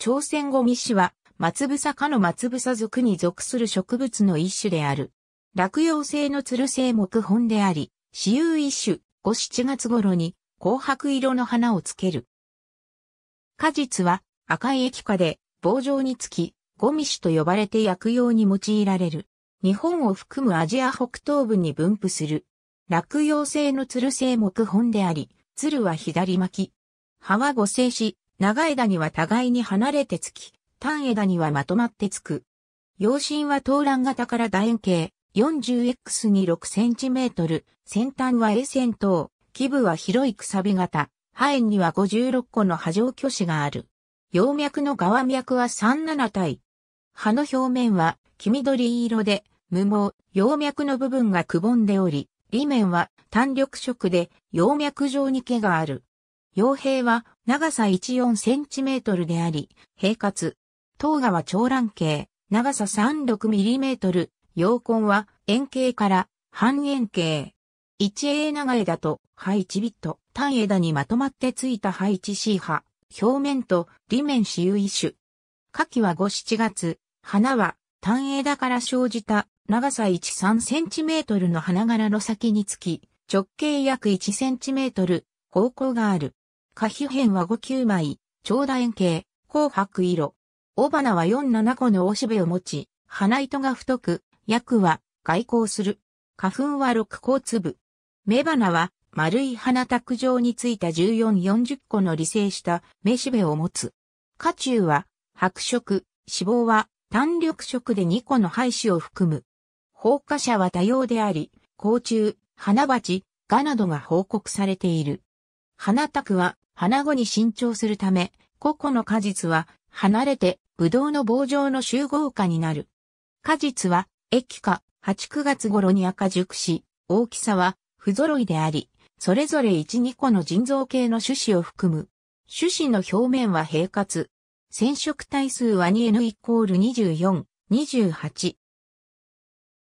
朝鮮ゴミ種は、松草科の松草属に属する植物の一種である。落葉性の鶴性木本であり、私有一種、5、7月頃に、紅白色の花をつける。果実は、赤い液化で、棒状につき、ゴミ種と呼ばれて薬用に用いられる。日本を含むアジア北東部に分布する。落葉性の鶴性木本であり、鶴は左巻き。葉は五星し、長枝には互いに離れてつき、単枝にはまとまってつく。葉身は東蘭型から楕円形、40x に 6cm、先端は A 線等、基部は広いくさび型、ハエには56個の波状巨子がある。葉脈の側脈は37体。葉の表面は黄緑色で、無毛、葉脈の部分がくぼんでおり、裏面は単緑色で葉脈状に毛がある。葉柄は長さ14センチメートルであり、平滑。東は長蘭形、長さ36ミリメートル、陽根は円形から半円形。一 a 長枝と配置ビット、単枝にまとまってついた配置 c 葉、表面と裏面私有一種。夏季は5、7月、花は単枝から生じた長さ1、3センチメートルの花柄の先につき、直径約1センチメートル、方向がある。可皮片は5球枚、長楕円形、紅白色。尾花は4、7個のおしべを持ち、花糸が太く、薬は外交する。花粉は6個粒。雌花は丸い花卓状についた14、40個の理性した雌しべを持つ。花中は白色、脂肪は単緑色で2個の廃止を含む。放火者は多様であり、甲虫、花鉢、蛾などが報告されている。花卓は花後に新調するため、個々の果実は離れてブドウの棒状の集合化になる。果実は液化8、9月頃に赤熟し、大きさは不揃いであり、それぞれ1、2個の腎臓系の種子を含む。種子の表面は平滑。染色体数は 2N イコール24、28。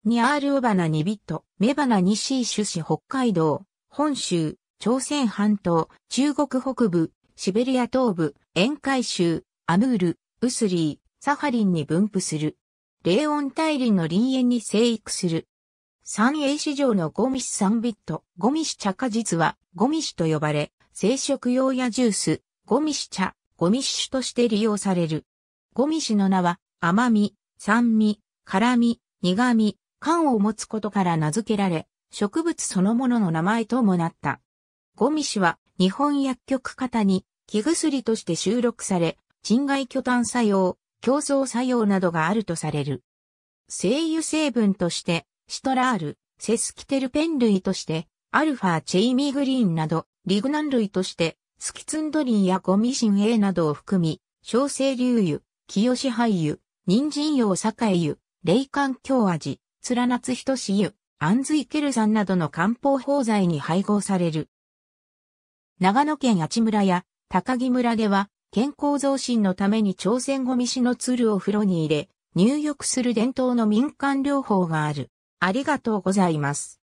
2R オバナ2ビット、メバナ 2C 種子北海道、本州、朝鮮半島、中国北部、シベリア東部、沿海州、アムール、ウスリー、サハリンに分布する。霊音大林の林園に生育する。三栄市場のゴミシサンビット、ゴミシ茶果実はゴミシと呼ばれ、生食用やジュース、ゴミシ茶、ゴミシ種として利用される。ゴミシの名は甘み、酸味、辛み、苦味、感を持つことから名付けられ、植物そのものの名前ともなった。ゴミ氏は日本薬局型に気薬として収録され、鎮外巨炭作用、競争作用などがあるとされる。精油成分として、シトラール、セスキテルペン類として、アルファチェイミグリーンなど、リグナン類として、スキツンドリンやゴミシン A などを含み、小生流油、清志廃油、人参用栄油、霊感強味、ツラナツヒトシ油、アンズイケル酸などの漢方包材に配合される。長野県阿智村や高木村では、健康増進のために朝鮮ゴミ死の鶴を風呂に入れ、入浴する伝統の民間療法がある。ありがとうございます。